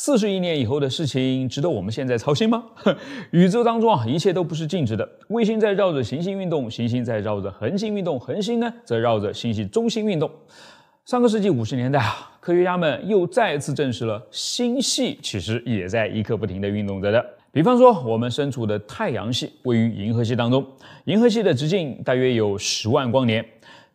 四十亿年以后的事情，值得我们现在操心吗？宇宙当中啊，一切都不是静止的。卫星在绕着行星运动，行星在绕着恒星运动，恒星呢则绕着星系中心运动。上个世纪五十年代啊，科学家们又再次证实了星系其实也在一刻不停地运动着的。比方说，我们身处的太阳系位于银河系当中，银河系的直径大约有十万光年。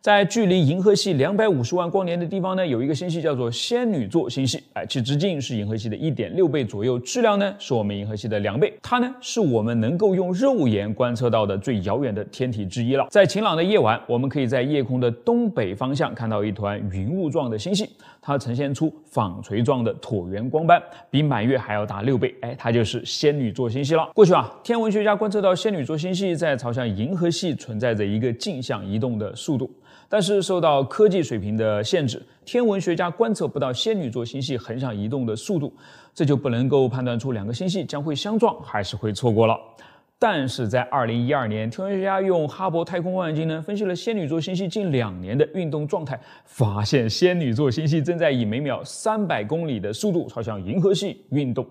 在距离银河系两百五十万光年的地方呢，有一个星系叫做仙女座星系，哎，其直径是银河系的一点六倍左右，质量呢是我们银河系的两倍，它呢是我们能够用肉眼观测到的最遥远的天体之一了。在晴朗的夜晚，我们可以在夜空的东北方向看到一团云雾状的星系，它呈现出纺锤状的椭圆光斑，比满月还要大六倍，哎，它就是仙女座星系了。过去啊，天文学家观测到仙女座星系在朝向银河系存在着一个镜像移动的速度。但是受到科技水平的限制，天文学家观测不到仙女座星系横向移动的速度，这就不能够判断出两个星系将会相撞还是会错过了。但是在二零一二年，天文学家用哈勃太空望远镜呢分析了仙女座星系近两年的运动状态，发现仙女座星系正在以每秒三百公里的速度朝向银河系运动。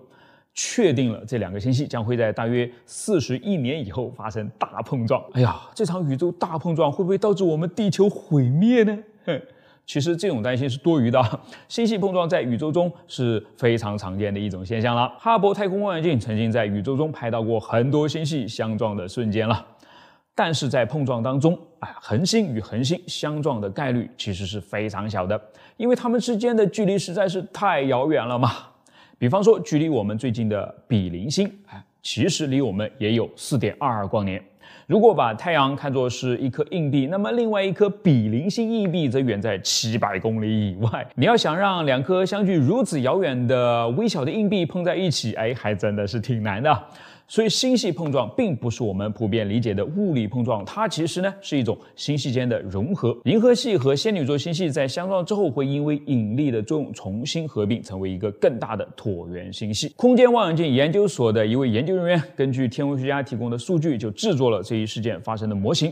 确定了，这两个星系将会在大约四十亿年以后发生大碰撞。哎呀，这场宇宙大碰撞会不会导致我们地球毁灭呢？哼，其实这种担心是多余的。星系碰撞在宇宙中是非常常见的一种现象了。哈勃太空望远镜曾经在宇宙中拍到过很多星系相撞的瞬间了。但是在碰撞当中，哎，恒星与恒星相撞的概率其实是非常小的，因为它们之间的距离实在是太遥远了嘛。比方说，距离我们最近的比邻星，哎，其实离我们也有四点二二光年。如果把太阳看作是一颗硬币，那么另外一颗比邻星硬币则远在七百公里以外。你要想让两颗相距如此遥远的微小的硬币碰在一起，哎，还真的是挺难的。所以，星系碰撞并不是我们普遍理解的物理碰撞，它其实呢是一种星系间的融合。银河系和仙女座星系在相撞之后，会因为引力的作用重新合并，成为一个更大的椭圆星系。空间望远镜研究所的一位研究人员，根据天文学家提供的数据，就制作了这一事件发生的模型。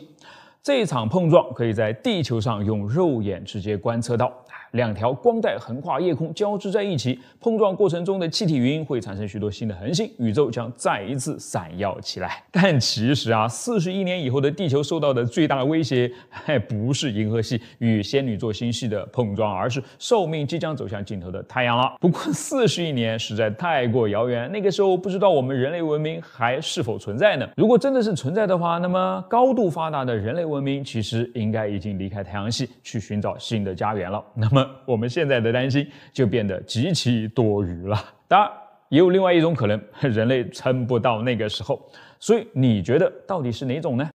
这场碰撞可以在地球上用肉眼直接观测到，两条光带横跨夜空交织在一起，碰撞过程中的气体云会产生许多新的恒星，宇宙将再一次闪耀起来。但其实啊，四十亿年以后的地球受到的最大威胁，还 不是银河系与仙女座星系的碰撞，而是寿命即将走向尽头的太阳了。不过四十亿年实在太过遥远，那个时候不知道我们人类文明还是否存在呢？如果真的是存在的话，那么高度发达的人类。文明其实应该已经离开太阳系，去寻找新的家园了。那么我们现在的担心就变得极其多余了。当然，也有另外一种可能，人类撑不到那个时候。所以你觉得到底是哪种呢？